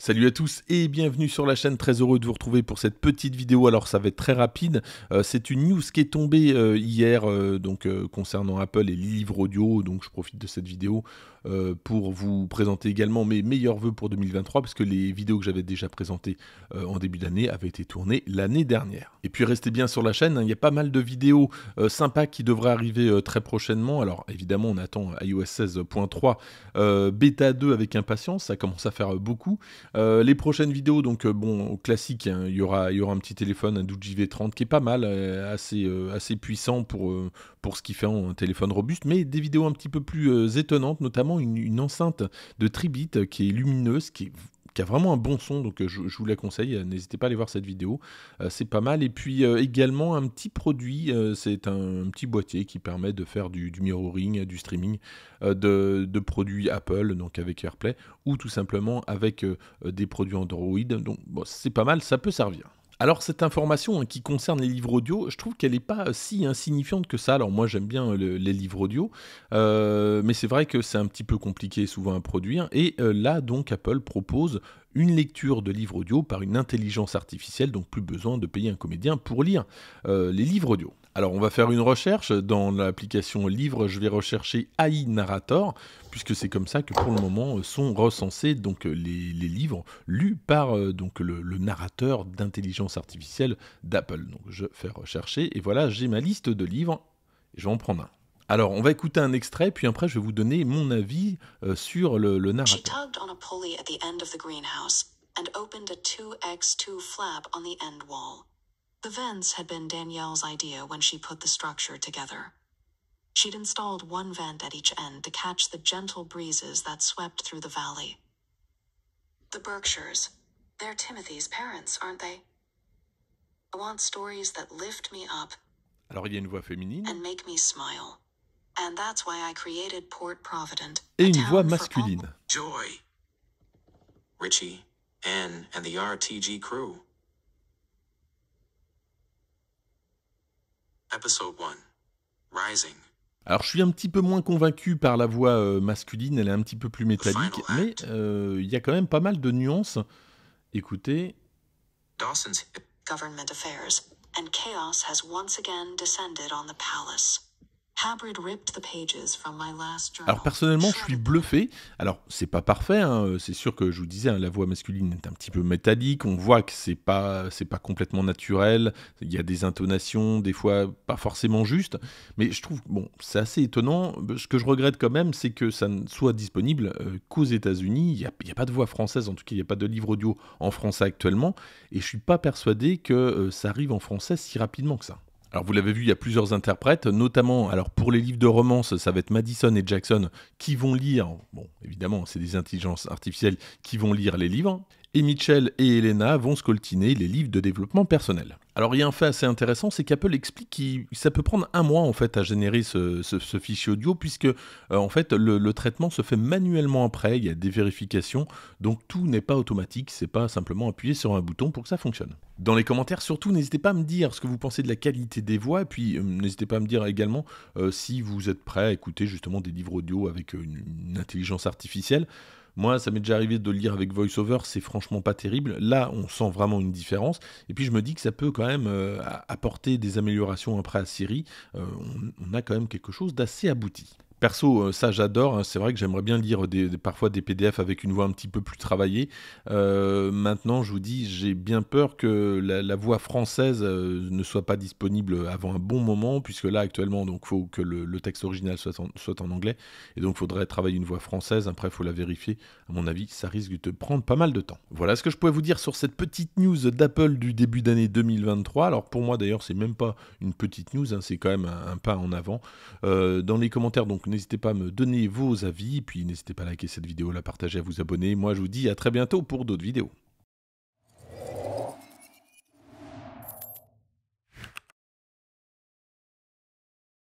Salut à tous et bienvenue sur la chaîne, très heureux de vous retrouver pour cette petite vidéo, alors ça va être très rapide, euh, c'est une news qui est tombée euh, hier euh, donc concernant Apple et les livres audio, donc je profite de cette vidéo pour vous présenter également mes meilleurs voeux pour 2023 parce que les vidéos que j'avais déjà présentées en début d'année avaient été tournées l'année dernière. Et puis restez bien sur la chaîne, hein. il y a pas mal de vidéos sympas qui devraient arriver très prochainement, alors évidemment on attend iOS 16.3 bêta 2 avec impatience, ça commence à faire beaucoup. Euh, les prochaines vidéos, donc euh, bon, au classique, hein, il, y aura, y aura un petit téléphone, un 12JV30 qui est pas mal, euh, assez, assez puissant pour, pour ce qu'il fait en un téléphone robuste, mais des vidéos un petit peu plus étonnantes, notamment une, une enceinte de Tribit qui est lumineuse, qui est qui a vraiment un bon son, donc euh, je, vous la conseille, euh, n'hésitez pas à aller voir cette vidéo, euh, c'est pas mal. Et puis également un petit produit, c'est un, petit boîtier qui permet de faire du, mirroring, du streaming de, produits Apple, donc avec AirPlay, ou tout simplement avec des produits Android, donc c'est pas mal, ça peut servir. Alors cette information hein, qui concerne les livres audio, je trouve qu'elle n'est pas euh, si insignifiante que ça. Alors moi j'aime bien euh, les livres audio, euh, mais c'est vrai que c'est un petit peu compliqué souvent à produire. Et là donc Apple propose une lecture de livres audio par une intelligence artificielle, donc plus besoin de payer un comédien pour lire les livres audio. Alors on va faire une recherche dans l'application Livres. je vais rechercher AI Narrator, puisque c'est comme ça que pour le moment sont recensés donc, les, livres lus par euh, donc, le, narrateur d'intelligence artificielle d'Apple. Donc je fais rechercher et voilà, j'ai ma liste de livres je vais en prendre un. Alors, on va écouter un extrait, puis après, je vais vous donner mon avis euh, sur le, narrateur. She The vents had been Danielle's idea when she put the structure together. She'd installed one vent at each end to catch the gentle breezes that swept through the valley. The Berkshires. They're Timothy's parents, aren't they? I want stories that lift me up. Alors il y a une voix féminine. And make me smile. And that's why I created Port Provident. Et une voix masculine. Joy. Richie, Anne, and the RTG crew. Alors je suis un petit peu moins convaincu par la voix euh, masculine, elle est un petit peu plus métallique, mais euh, il y a quand même pas mal de nuances. Écoutez. Dawson's Government Affairs and chaos has once again descended on the alors personnellement, je suis bluffé. Alors c'est pas parfait, hein. euh, c'est sûr que je vous disais, hein, la voix masculine est un petit peu métallique. On voit que c'est pas c'est pas complètement naturel. Il y a des intonations, des fois pas forcément justes. Mais je trouve bon, c'est assez étonnant. Ce que je regrette quand même, c'est que ça ne soit disponible euh, qu'aux États-Unis. Il n'y a, pas de voix française, en tout cas, il n'y a pas de livre audio en français actuellement. Et je suis pas persuadé que euh, ça arrive en français si rapidement que ça. Alors vous l'avez vu, il y a plusieurs interprètes, notamment, alors pour les livres de romance, ça va être Madison et Jackson qui vont lire, bon évidemment c'est des intelligences artificielles qui vont lire les livres, et Mitchell et Elena vont scoltiner les livres de développement personnel. Alors il y a un fait assez intéressant, c'est qu'Apple explique que ça peut prendre un mois en fait à générer ce, fichier audio, puisque euh, en fait le, traitement se fait manuellement après, il y a des vérifications, donc tout n'est pas automatique, c'est pas simplement appuyer sur un bouton pour que ça fonctionne. Dans les commentaires, surtout n'hésitez pas à me dire ce que vous pensez de la qualité des voix, et puis euh, n'hésitez pas à me dire également euh, si vous êtes prêt à écouter justement des livres audio avec une intelligence artificielle. Moi, ça m'est déjà arrivé de le lire avec VoiceOver, c'est franchement pas terrible. Là, on sent vraiment une différence. Et puis, je me dis que ça peut quand même euh, apporter des améliorations après à Siri. Euh, on, a quand même quelque chose d'assez abouti. Perso, euh, ça j'adore. Hein. C'est vrai que j'aimerais bien lire des, parfois des PDF avec une voix un petit peu plus travaillée. Euh, maintenant, je vous dis, j'ai bien peur que la, voix française euh, ne soit pas disponible avant un bon moment, puisque là actuellement, donc faut que le, texte original soit en, soit en, anglais, et donc faudrait travailler une voix française. Après, il faut la vérifier. À mon avis, ça risque de te prendre pas mal de temps. Voilà ce que je pouvais vous dire sur cette petite news d'Apple du début d'année 2023. Alors pour moi, d'ailleurs, c'est même pas une petite news, hein. c'est quand même un, pas en avant. dans les commentaires, donc n'hésitez pas à me donner vos avis, puis n'hésitez pas à liker cette vidéo, la partager, à vous abonner. Moi, je vous dis à très bientôt pour d'autres vidéos.